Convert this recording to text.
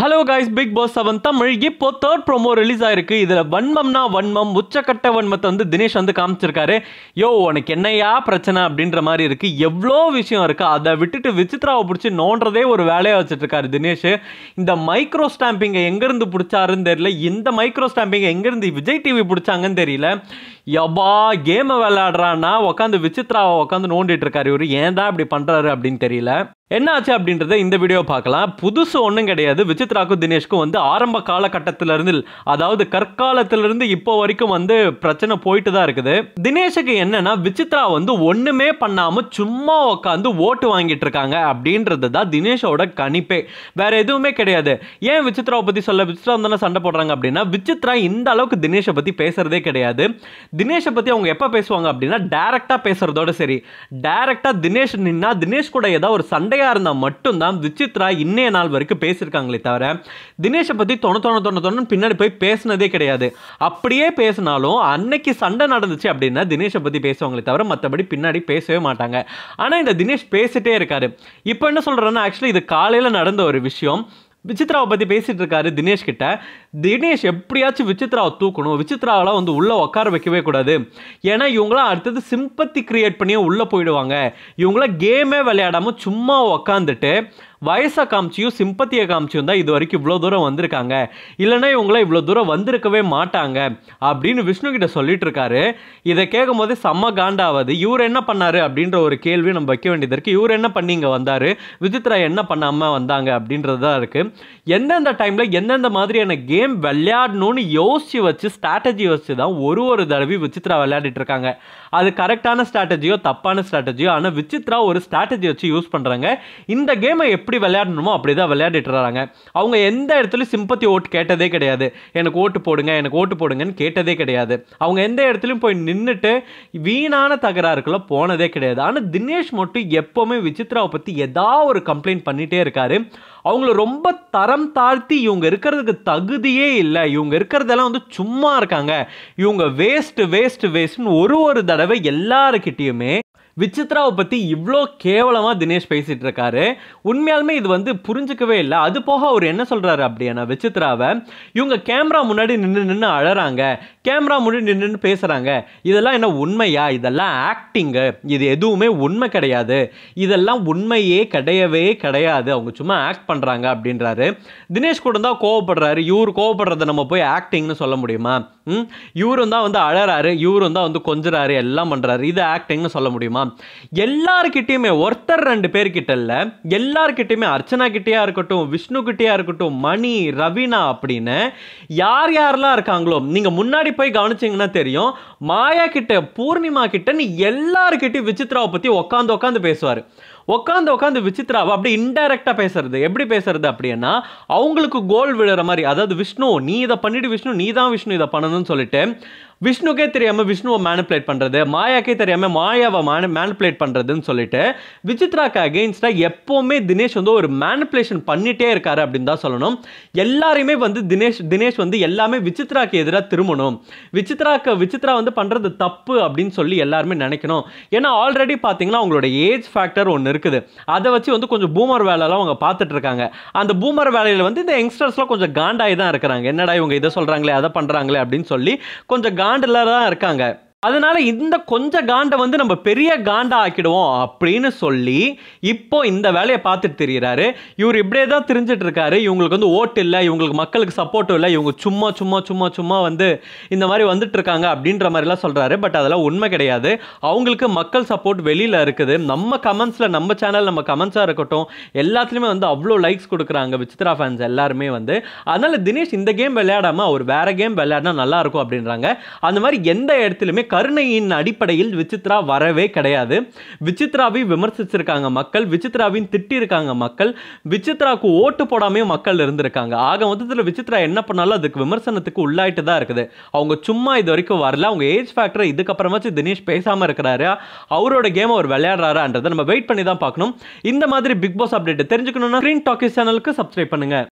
hello guys Bigg Boss seven Tamil இப்போ third promo release ஆயிருக்கு இதில் வன்மம்னா வன்மம் உச்சக்கட்ட வன்மத்தை வந்து தினேஷ் வந்து காமிச்சிருக்காரு யோ உனக்கு என்னையா பிரச்சனை அப்படின்ற மாதிரி இருக்குது எவ்வளோ விஷயம் இருக்குது அதை விட்டுட்டு விசித்ராவை பிடிச்சி நோன்றதே ஒரு வேலையாக வச்சுட்ருக்காரு தினேஷ் இந்த மைக்ரோ ஸ்டாம்பிங்கை எங்கேருந்து பிடிச்சாருன்னு தெரியல இந்த மைக்ரோ ஸ்டாம்பிங்கை எங்கேருந்து விஜய் டிவி பிடிச்சாங்கன்னு தெரியல எவ்வா கேமை விளையாடுறான்னா உட்காந்து விசித்ராவை உட்காந்து நோண்டிட்டு இருக்காரு இவர் ஏன் தான் இப்படி பண்ணுறாரு அப்படின்னு தெரியல என்ன ஆச்சு அப்படின்றத இந்த வீடியோ பார்க்கலாம் புதுசு ஒன்றும் கிடையாது விசித்ராக்கும் தினேஷ்க்கும் வந்து ஆரம்ப காலகட்டத்திலிருந்து அதாவது கற்காலத்திலிருந்து இப்போ வரைக்கும் வந்து பிரச்சனை போயிட்டு தான் இருக்குது தினேஷுக்கு என்னன்னா விசித்ரா வந்து ஒன்றுமே பண்ணாமல் சும்மா உட்காந்து ஓட்டு வாங்கிட்டு இருக்காங்க அப்படின்றது தான் தினேஷோட கணிப்பே வேற எதுவுமே கிடையாது ஏன் விசித்ராவை பற்றி சொல்ல விசித்ரா தானே சண்டை போடுறாங்க அப்படின்னா விசித்ரா இந்த அளவுக்கு தினேஷை பற்றி பேசுறதே கிடையாது தினேஷை பற்றி அவங்க எப்போ பேசுவாங்க அப்படின்னா டேரெக்டாக பேசுறதோட சரி டேரெக்டாக தினேஷ் நின்னா தினேஷ் கூட ஏதாவது ஒரு சண்டை விஜயாக இருந்தால் மட்டும்தான் விசித்ரா இன்னைய நாள் வரைக்கும் பேசியிருக்காங்களே தவிர தினேஷை பற்றி தொண தொண தொண தொணன்னு பின்னாடி போய் பேசினதே கிடையாது அப்படியே பேசினாலும் அன்னைக்கு சண்டை நடந்துச்சு அப்படின்னா தினேஷை பற்றி பேசுவாங்களே தவிர மற்றபடி பின்னாடி பேசவே மாட்டாங்க ஆனால் இந்த தினேஷ் பேசிட்டே இருக்காரு இப்போ என்ன சொல்கிறேன்னா ஆக்சுவலி இது காலையில் நடந்த ஒரு விஷயம் விசித்ராவை பற்றி பேசிகிட்டு இருக்காரு தினேஷ் கிட்ட தினேஷ் எப்படியாச்சும் விசித்ராவை தூக்கணும் விசித்ராவெலாம் வந்து உள்ளே உட்கார வைக்கவே கூடாது ஏன்னா இவங்களாம் அடுத்தது சிம்பத்தி கிரியேட் பண்ணியே உள்ளே போயிடுவாங்க இவங்களாம் கேமே விளையாடாமல் சும்மா உக்காந்துட்டு வயசை காமிச்சியும் சிம்பத்தியை காமிச்சியும் தான் இது வரைக்கும் இவ்வளோ தூரம் வந்திருக்காங்க இல்லைனா இவங்கள இவ்வளோ தூரம் வந்திருக்கவே மாட்டாங்க அப்படின்னு விஷ்ணு கிட்ட சொல்லிட்டு இருக்காரு இதை கேட்கும் போதே செம்ம காண்டாவது இவர் என்ன பண்ணாரு அப்படின்ற ஒரு கேள்வி நம்ம வைக்க வேண்டியது இருக்குது இவர் என்ன பண்ணி இங்கே வந்தார் விஜித்ரா என்ன பண்ணாமல் வந்தாங்க அப்படின்றது தான் இருக்குது எந்தெந்த டைமில் எந்தெந்த மாதிரியான கேம் விளையாடணும்னு யோசித்து வச்சு ஸ்ட்ராட்டஜி வச்சு தான் ஒரு ஒரு தடவை விசித்ரா விளையாடிட்டு இருக்காங்க அது கரெக்டான ஸ்ட்ராட்டஜியோ தப்பான ஸ்ட்ராட்டஜியோ ஆனால் விசித்ரா ஒரு ஸ்ட்ராட்டஜி வச்சு யூஸ் பண்ணுறாங்க இந்த கேமை எப்படி எப்படி விளையாடணுமோ அப்படி தான் விளையாடிட்டுறாங்க அவங்க எந்த இடத்துலையும் சிம்பத்தி ஓட்டு கேட்டதே கிடையாது எனக்கு ஓட்டு போடுங்க எனக்கு ஓட்டு போடுங்கன்னு கேட்டதே கிடையாது அவங்க எந்த இடத்துலையும் போய் நின்றுட்டு வீணான தகராறுக்குள்ளே போனதே கிடையாது ஆனால் தினேஷ் மட்டும் எப்போவுமே விசித்ராவை பற்றி ஏதாவது ஒரு கம்ப்ளைண்ட் பண்ணிகிட்டே இருக்காரு அவங்கள ரொம்ப தரம் தாழ்த்தி இவங்க இருக்கிறதுக்கு தகுதியே இல்லை இவங்க இருக்கிறதெல்லாம் வந்து சும்மா இருக்காங்க இவங்க வேஸ்ட் வேஸ்ட் வேஸ்ட்னு ஒரு ஒரு தடவை எல்லாருக்கிட்டேயுமே விசித்ராவை பற்றி இவ்வளோ கேவலமாக தினேஷ் பேசிகிட்டு இருக்காரு உண்மையாலுமே இது வந்து புரிஞ்சுக்கவே இல்லை அது போக அவர் என்ன சொல்கிறாரு அப்படியானா விசித்ராவை இவங்க கேமரா முன்னாடி நின்று நின்று அழறாங்க கேமரா முன்னாடி நின்று நின்று பேசுகிறாங்க இதெல்லாம் என்ன உண்மையா இதெல்லாம் ஆக்டிங்கு இது எதுவுமே உண்மை கிடையாது இதெல்லாம் உண்மையே கிடையவே கிடையாது அவங்க சும்மா ஆக்ட் பண்ணுறாங்க அப்படின்றாரு தினேஷ் கூட தான் கோவப்படுறாரு இவர் கோவப்படுறதை நம்ம போய் ஆக்டிங்னு சொல்ல முடியுமா இவரும் தான் வந்து அழறாரு இவரும் தான் வந்து கொஞ்சறாரு எல்லாம் பண்ணுறாரு இது ஆக்டிங்னு சொல்ல முடியுமா எல்லாருக்கிட்டேயுமே ஒருத்தர் ரெண்டு பேர்கிட்ட இல்லை எல்லாருக்கிட்டேயுமே அர்ச்சனா கிட்டேயா இருக்கட்டும் விஷ்ணு கிட்டேயா இருக்கட்டும் மணி ரவீனா அப்படின்னு யார் யாரெல்லாம் இருக்காங்களோ நீங்கள் முன்னாடி போய் கவனிச்சிங்கன்னா தெரியும் மாயா கிட்ட பூர்ணிமா கிட்ட நீ எல்லாருக்கிட்டையும் விசித்ராவை பற்றி உட்காந்து உட்காந்து பேசுவார் உட்காந்து உட்காந்து விசித்ரா அப்படியே இன்டைரக்டாக பேசுறது எப்படி பேசுறது அப்படின்னா அவங்களுக்கு கோல் விழுற மாதிரி அதாவது விஷ்ணு நீ இதை பண்ணிட்டு விஷ்ணு நீ தான் விஷ்ணு இதை பண்ணணும்னு சொல்லிட்டு விஷ்ணுக்கே தெரியாமல் விஷ்ணுவை மேனிப்புலேட் பண்ணுறது மாயாக்கே தெரியாமல் மாயாவை மேனு மேனிப்புலேட் பண்ணுறதுன்னு சொல்லிட்டு விசித்ராக்கு அகெயின்ஸ்டாக எப்போவுமே தினேஷ் வந்து ஒரு மேனிப்புலேஷன் பண்ணிகிட்டே இருக்கார் அப்படின்னு தான் சொல்லணும் எல்லாரையுமே வந்து தினேஷ் தினேஷ் வந்து எல்லாமே விசித்ராக்கு எதிராக திரும்பணும் விசித்ராக்கு விசித்ரா வந்து பண்ணுறது தப்பு அப்படின்னு சொல்லி எல்லாருமே நினைக்கணும் ஏன்னா ஆல்ரெடி பார்த்தீங்கன்னா அவங்களோட ஏஜ் ஃபேக்டர் ஒன்று இருக்குது அதை வச்சு வந்து கொஞ்சம் பூமர் வேலைலாம் அவங்க பார்த்துட்டு இருக்காங்க அந்த பூமர் வேலையில் வந்து இந்த யங்ஸ்டர்ஸ்லாம் கொஞ்சம் காண்டாகி தான் இருக்கிறாங்க என்னடா இவங்க இதை சொல்கிறாங்களே அதை பண்ணுறாங்களே அப்படின்னு சொல்லி கொஞ்சம் கா ஆண்டலராக இருக்காங்க அதனால இந்த கொஞ்ச காண்டை வந்து நம்ம பெரிய காண்டா ஆக்கிடுவோம் அப்படின்னு சொல்லி இப்போ இந்த வேலையை பார்த்துட்டு தெரிகிறாரு இவர் இப்படியே தான் தெரிஞ்சிட்டு இருக்காரு இவங்களுக்கு வந்து ஓட்டு இல்லை இவங்களுக்கு மக்களுக்கு சப்போர்ட்டும் இல்லை இவங்க சும்மா சும்மா சும்மா சும்மா வந்து இந்த மாதிரி வந்துட்டு இருக்காங்க அப்படின்ற மாதிரிலாம் சொல்கிறாரு பட் அதெல்லாம் உண்மை கிடையாது அவங்களுக்கு மக்கள் சப்போர்ட் வெளியில் இருக்குது நம்ம கமெண்ட்ஸில் நம்ம சேனல் நம்ம கமெண்ட்ஸாக இருக்கட்டும் எல்லாத்துலேயுமே வந்து அவ்வளோ லைக்ஸ் கொடுக்குறாங்க விசித்ரா ஃபேன்ஸ் எல்லாருமே வந்து அதனால் தினேஷ் இந்த கேம் விளையாடாமல் அவர் வேறு கேம் விளையாடினா நல்லாயிருக்கும் அப்படின்றாங்க அந்த மாதிரி எந்த இடத்துலையுமே கருணையின் அடிப்படையில் விசித்ரா வரவே கிடையாது விசித்ராவை விமர்சிச்சிருக்காங்க மக்கள் விசித்ராவின் திட்டிருக்காங்க மக்கள் விசித்ராவுக்கு ஓட்டு போடாமையும் மக்கள் இருந்திருக்காங்க ஆக மொத்தத்தில் விசித்ரா என்ன பண்ணாலும் அதுக்கு விமர்சனத்துக்கு உள்ளாயிட்டு தான் இருக்குது அவங்க சும்மா இது வரைக்கும் வரல அவங்க ஏஜ் ஃபேக்டர் இதுக்கப்புறமாச்சு தினேஷ் பேசாமல் இருக்கிறாரு அவரோட கேம் அவர் விளையாடுறாரான்றதை நம்ம வெயிட் பண்ணி தான் பார்க்கணும் இந்த மாதிரி பிக் பாஸ் அப்டேட் தெரிஞ்சுக்கணும்னா ஸ்க்ரீன் டாக்கி சேனலுக்கு சப்ஸ்கிரைப் பண்ணுங்கள்